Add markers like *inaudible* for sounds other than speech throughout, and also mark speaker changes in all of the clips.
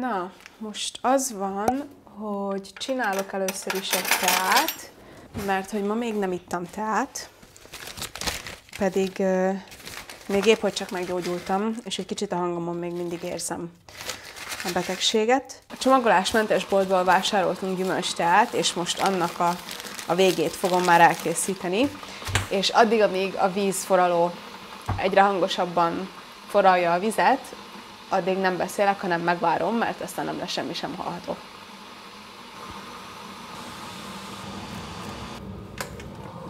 Speaker 1: Na, most az van, hogy csinálok először is egy teát, mert hogy ma még nem ittam teát, pedig euh, még épp, hogy csak meggyógyultam, és egy kicsit a hangomon még mindig érzem a betegséget. A csomagolásmentes boltból vásároltunk teát, és most annak a, a végét fogom már elkészíteni, és addig, amíg a víz forraló egyre hangosabban forralja a vizet, addig nem beszélek, hanem megvárom, mert aztán nem lesz semmi sem hallható.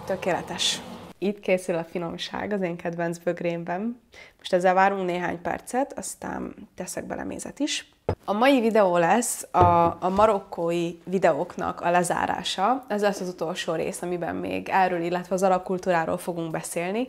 Speaker 1: Tökéletes. Itt készül a finomság az én kedvenc bögrémben. Most ezzel várunk néhány percet, aztán teszek bele mézet is. A mai videó lesz a, a marokkói videóknak a lezárása. Ez lesz az utolsó rész, amiben még erről, illetve az alapkultúráról fogunk beszélni.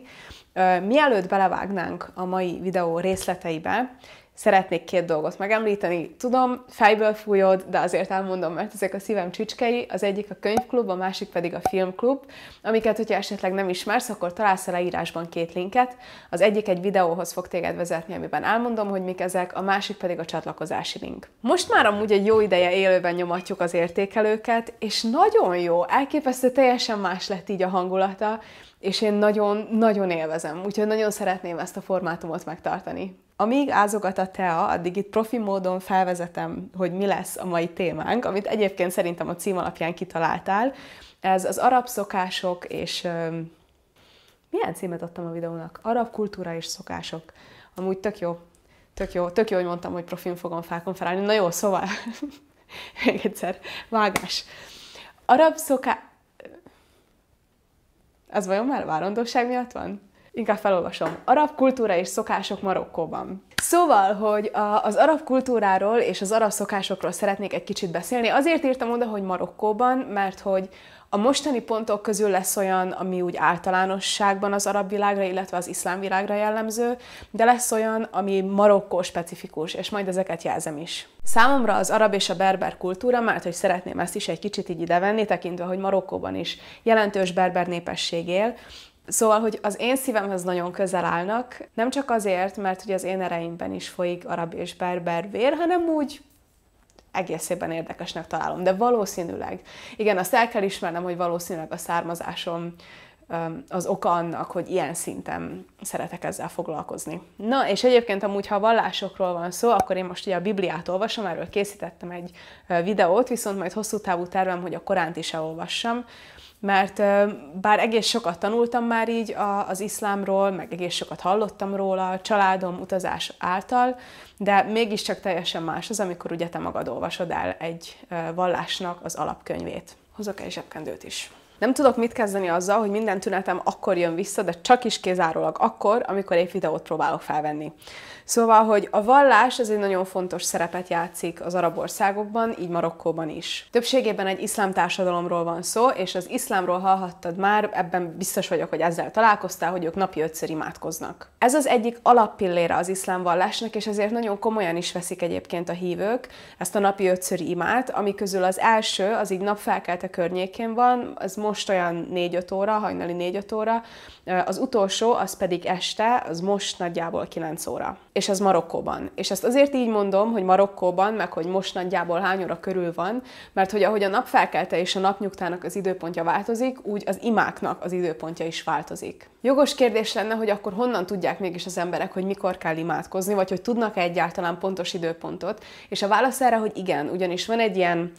Speaker 1: Mielőtt belevágnánk a mai videó részleteibe, Szeretnék két dolgot megemlíteni. Tudom, fejből fújod, de azért elmondom, mert ezek a szívem csücskei, az egyik a könyvklub, a másik pedig a filmklub, amiket, hogyha esetleg nem ismersz, akkor találsz a leírásban két linket. Az egyik egy videóhoz fog téged vezetni, amiben elmondom, hogy mik ezek, a másik pedig a csatlakozási link. Most már amúgy egy jó ideje élőben nyomatjuk az értékelőket, és nagyon jó, elképesztő teljesen más lett így a hangulata, és én nagyon-nagyon élvezem, úgyhogy nagyon szeretném ezt a formátumot megtartani. Amíg ázogat a tea, addig itt profi módon felvezetem, hogy mi lesz a mai témánk, amit egyébként szerintem a cím alapján kitaláltál. Ez az arab szokások és... Milyen címet adtam a videónak? Arab kultúra és szokások. Amúgy tök jó, tök jó, tök jó, hogy mondtam, hogy profin fogom felkonferálni. Na jó, szóval *laughs* még egyszer, vágás. Arab szoká... Ez vajon már várandóság miatt van? Inkább felolvasom. Arab kultúra és szokások Marokkóban. Szóval, hogy a, az arab kultúráról és az arab szokásokról szeretnék egy kicsit beszélni. Azért írtam oda, hogy Marokkóban, mert hogy a mostani pontok közül lesz olyan, ami úgy általánosságban az arab világra, illetve az iszlám világra jellemző, de lesz olyan, ami marokkó specifikus, és majd ezeket jelzem is. Számomra az arab és a berber kultúra, mert hogy szeretném ezt is egy kicsit így idevenni, tekintve, hogy Marokkóban is jelentős berber népesség él, Szóval, hogy az én szívemhez nagyon közel állnak, nem csak azért, mert ugye az én ereimben is folyik arab és berber vér, hanem úgy egészében érdekesnek találom, de valószínűleg. Igen, azt el kell ismernem, hogy valószínűleg a származásom az oka annak, hogy ilyen szinten szeretek ezzel foglalkozni. Na, és egyébként amúgy, ha vallásokról van szó, akkor én most ugye a Bibliát olvasom, erről készítettem egy videót, viszont majd hosszú távú tervem, hogy a Koránt is elolvassam, mert bár egész sokat tanultam már így az iszlámról, meg egész sokat hallottam róla a családom utazás által, de mégiscsak teljesen más az, amikor ugye te magad olvasod el egy vallásnak az alapkönyvét. Hozok egy zsebkendőt is. Nem tudok mit kezdeni azzal, hogy minden tünetem akkor jön vissza, de csak is kizárólag akkor, amikor egy videót próbálok felvenni. Szóval, hogy a vallás ez egy nagyon fontos szerepet játszik az arab országokban, így Marokkóban is. Többségében egy iszlám társadalomról van szó, és az iszlámról hallhattad már, ebben biztos vagyok, hogy ezzel találkoztál, hogy ők napi ötször imádkoznak. Ez az egyik alappillére az iszlám vallásnak, és ezért nagyon komolyan is veszik egyébként a hívők ezt a napi ötszöri imát, ami közül az első, az így napfelkelte környékén van, az most olyan 4-5 óra, hajnali 4-5 óra, az utolsó, az pedig este, az most nagyjából 9 óra. És ez Marokkóban. És ezt azért így mondom, hogy Marokkóban, meg hogy most nagyjából hány óra körül van, mert hogy ahogy a nap felkelte és a napnyugtának az időpontja változik, úgy az imáknak az időpontja is változik. Jogos kérdés lenne, hogy akkor honnan tudják mégis az emberek, hogy mikor kell imádkozni, vagy hogy tudnak-e egyáltalán pontos időpontot. És a válasz erre, hogy igen, ugyanis van egy ilyen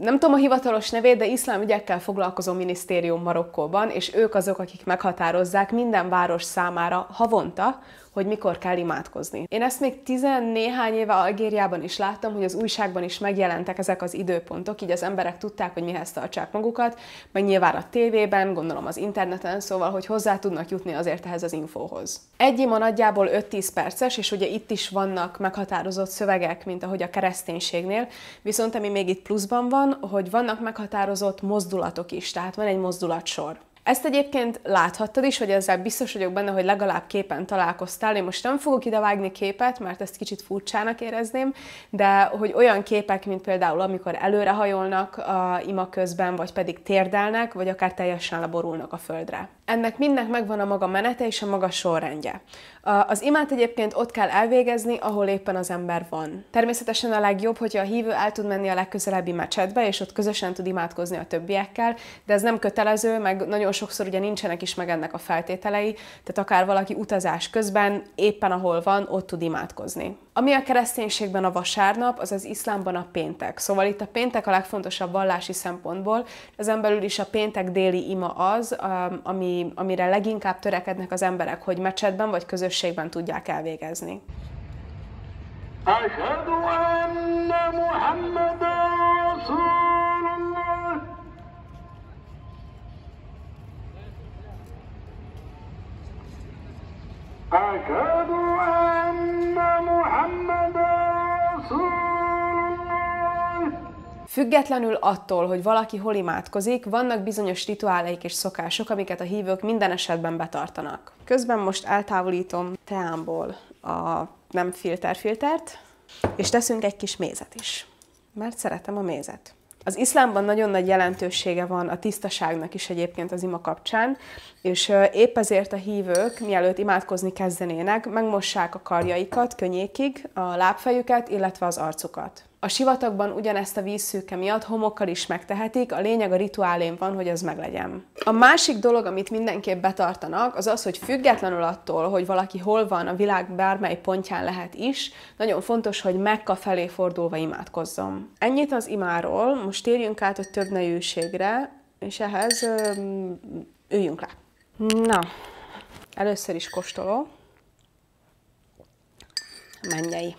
Speaker 1: nem tudom a hivatalos nevét, de iszlám ügyekkel foglalkozó minisztérium Marokkóban, és ők azok, akik meghatározzák minden város számára havonta, hogy mikor kell imádkozni. Én ezt még tizennéhány éve Algériában is láttam, hogy az újságban is megjelentek ezek az időpontok, így az emberek tudták, hogy mihez tartsák magukat, meg nyilván a tévében, gondolom az interneten, szóval, hogy hozzá tudnak jutni azért ehhez az infóhoz. Egy ima nagyjából 5-10 perces, és ugye itt is vannak meghatározott szövegek, mint ahogy a kereszténységnél, viszont ami még itt pluszban van, hogy vannak meghatározott mozdulatok is, tehát van egy mozdulatsor. Ezt egyébként láthattad is, hogy ezzel biztos vagyok benne, hogy legalább képen találkoztál. Én most nem fogok idevágni képet, mert ezt kicsit furcsának érezném, de hogy olyan képek, mint például amikor előrehajolnak a ima közben, vagy pedig térdelnek, vagy akár teljesen leborulnak a földre. Ennek mindnek megvan a maga menete és a maga sorrendje. Az imát egyébként ott kell elvégezni, ahol éppen az ember van. Természetesen a legjobb, hogyha a hívő el tud menni a legközelebbi mecsetbe, és ott közösen tud imádkozni a többiekkel, de ez nem kötelező, meg nagyon sokszor ugye nincsenek is meg ennek a feltételei, tehát akár valaki utazás közben éppen ahol van, ott tud imádkozni. Ami a kereszténységben a vasárnap, az az iszlámban a péntek. Szóval itt a péntek a legfontosabb vallási szempontból. Ezen belül is a péntek déli ima az, ami, amire leginkább törekednek az emberek, hogy mecsetben vagy közösségben tudják elvégezni. أشهد أن Függetlenül attól, hogy valaki hol imádkozik, vannak bizonyos rituáleik és szokások, amiket a hívők minden esetben betartanak. Közben most eltávolítom teámból a nem filterfiltert, és teszünk egy kis mézet is, mert szeretem a mézet. Az iszlámban nagyon nagy jelentősége van a tisztaságnak is egyébként az ima kapcsán, és épp ezért a hívők, mielőtt imádkozni kezdenének, megmossák a karjaikat könnyékig, a lábfejüket, illetve az arcukat. A sivatagban ugyanezt a vízszűke miatt homokkal is megtehetik, a lényeg a rituálén van, hogy az meglegyen. A másik dolog, amit mindenképp betartanak, az az, hogy függetlenül attól, hogy valaki hol van, a világ bármely pontján lehet is, nagyon fontos, hogy Mekka felé fordulva imádkozzon. Ennyit az imáról, most térjünk át a több nejűségre, és ehhez üljünk le. Na, először is kóstoló. Menjei.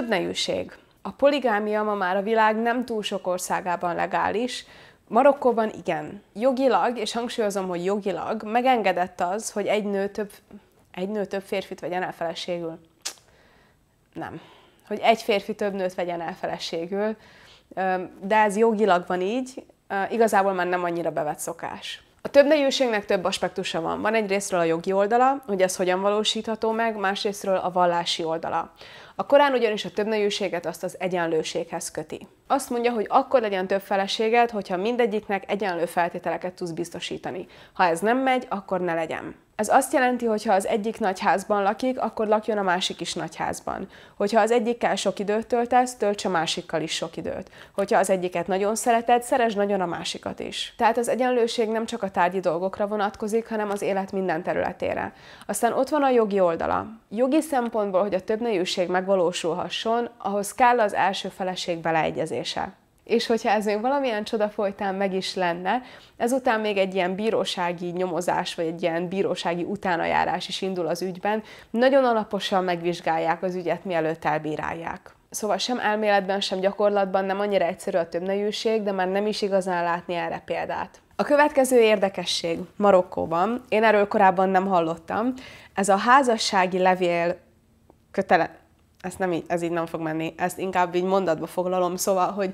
Speaker 1: Több nejűség. A poligámia ma már a világ nem túl sok országában legális, Marokkóban igen. Jogilag, és hangsúlyozom, hogy jogilag, megengedett az, hogy egy nő több, egy nő több férfit vegyen el feleségül. Nem. Hogy egy férfi több nőt vegyen el feleségül, de ez jogilag van így, igazából már nem annyira bevett szokás. A több nejűségnek több aspektusa van. Van egyrésztről a jogi oldala, hogy ez hogyan valósítható meg, másrésztről a vallási oldala. A Korán ugyanis a többnőjűséget azt az egyenlőséghez köti. Azt mondja, hogy akkor legyen több feleséged, hogyha mindegyiknek egyenlő feltételeket tudsz biztosítani. Ha ez nem megy, akkor ne legyen. Ez azt jelenti, hogy ha az egyik nagyházban lakik, akkor lakjon a másik is nagyházban. Hogyha az egyikkel sok időt töltesz, tölts a másikkal is sok időt. Hogyha az egyiket nagyon szereted, szeres nagyon a másikat is. Tehát az egyenlőség nem csak a tárgyi dolgokra vonatkozik, hanem az élet minden területére. Aztán ott van a jogi oldala. Jogi szempontból, hogy a több megvalósulhasson, ahhoz kell az első feleség beleegyezése. És hogyha ez még valamilyen csoda folytán meg is lenne, ezután még egy ilyen bírósági nyomozás, vagy egy ilyen bírósági utánajárás is indul az ügyben, nagyon alaposan megvizsgálják az ügyet, mielőtt elbírálják. Szóval sem elméletben, sem gyakorlatban nem annyira egyszerű a többnejűség, de már nem is igazán látni erre példát. A következő érdekesség Marokkóban, én erről korábban nem hallottam, ez a házassági levél kötele, ezt nem így, ez így nem fog menni, ezt inkább így mondatba foglalom, szóval, hogy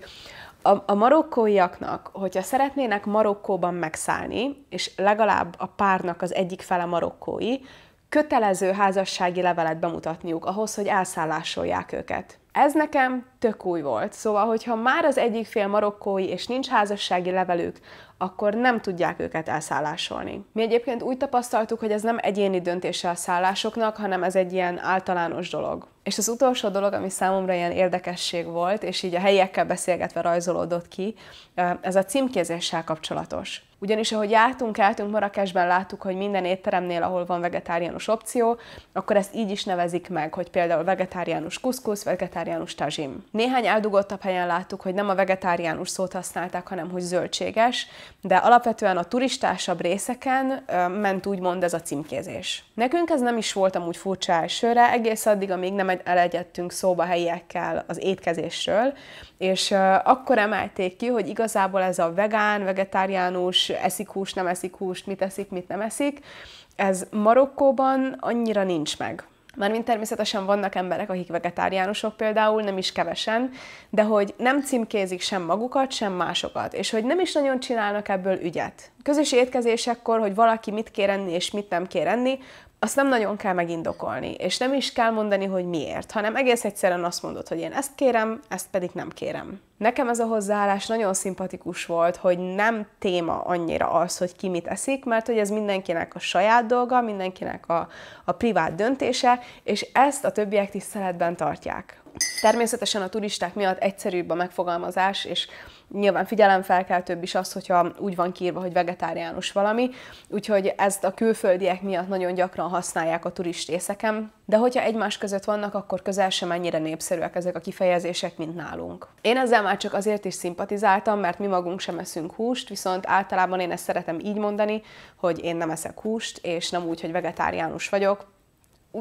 Speaker 1: a, a marokkóiaknak, hogyha szeretnének Marokkóban megszállni, és legalább a párnak az egyik fele marokkói, kötelező házassági levelet bemutatniuk ahhoz, hogy elszállásolják őket. Ez nekem tök új volt, szóval, hogyha már az egyik fél marokkói és nincs házassági levelük, akkor nem tudják őket elszállásolni. Mi egyébként úgy tapasztaltuk, hogy ez nem egyéni döntése a szállásoknak, hanem ez egy ilyen általános dolog. És az utolsó dolog, ami számomra ilyen érdekesség volt, és így a helyiekkel beszélgetve rajzolódott ki, ez a címkézéssel kapcsolatos. Ugyanis ahogy jártunk, eltünk Marrakesben, láttuk, hogy minden étteremnél, ahol van vegetáriánus opció, akkor ezt így is nevezik meg, hogy például vegetáriánus kuszkusz, vegetáriánus tajim. Néhány eldugottabb helyen láttuk, hogy nem a vegetáriánus szót használták, hanem hogy zöldséges, de alapvetően a turistásabb részeken ö, ment úgymond ez a címkézés. Nekünk ez nem is volt amúgy furcsa elsőre, egész addig, amíg nem elegyedtünk szóba helyiekkel az étkezésről, és ö, akkor emelték ki, hogy igazából ez a vegán, vegetáriánus, eszik húst, nem eszik húst, mit eszik, mit nem eszik. Ez Marokkóban annyira nincs meg. Mármint természetesen vannak emberek, akik vegetáriánusok például, nem is kevesen, de hogy nem címkézik sem magukat, sem másokat, és hogy nem is nagyon csinálnak ebből ügyet. Közös étkezésekkor, hogy valaki mit kér enni és mit nem kér enni, azt nem nagyon kell megindokolni, és nem is kell mondani, hogy miért, hanem egész egyszerűen azt mondod, hogy én ezt kérem, ezt pedig nem kérem. Nekem ez a hozzáállás nagyon szimpatikus volt, hogy nem téma annyira az, hogy ki mit eszik, mert hogy ez mindenkinek a saját dolga, mindenkinek a, a privát döntése, és ezt a többiek tiszteletben tartják. Természetesen a turisták miatt egyszerűbb a megfogalmazás, és Nyilván figyelemfelkeltőbb is az, hogyha úgy van kírva, hogy vegetáriánus valami, úgyhogy ezt a külföldiek miatt nagyon gyakran használják a turistészeken, de hogyha egymás között vannak, akkor közel sem ennyire népszerűek ezek a kifejezések, mint nálunk. Én ezzel már csak azért is szimpatizáltam, mert mi magunk sem eszünk húst, viszont általában én ezt szeretem így mondani, hogy én nem eszek húst, és nem úgy, hogy vegetáriánus vagyok,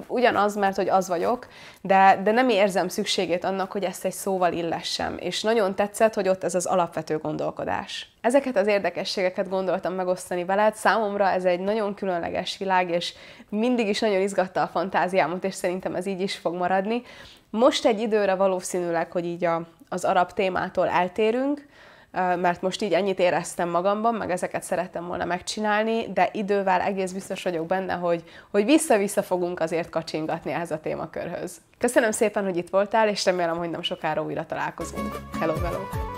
Speaker 1: ugyanaz, mert hogy az vagyok, de, de nem érzem szükségét annak, hogy ezt egy szóval illessem. És nagyon tetszett, hogy ott ez az alapvető gondolkodás. Ezeket az érdekességeket gondoltam megosztani veled, számomra ez egy nagyon különleges világ, és mindig is nagyon izgatta a fantáziámat, és szerintem ez így is fog maradni. Most egy időre valószínűleg, hogy így a, az arab témától eltérünk, mert most így ennyit éreztem magamban, meg ezeket szerettem volna megcsinálni, de idővel egész biztos vagyok benne, hogy, hogy vissza-vissza fogunk azért kacsingatni ehhez a témakörhöz. Köszönöm szépen, hogy itt voltál, és remélem, hogy nem sokára újra találkozunk. Hello, hello!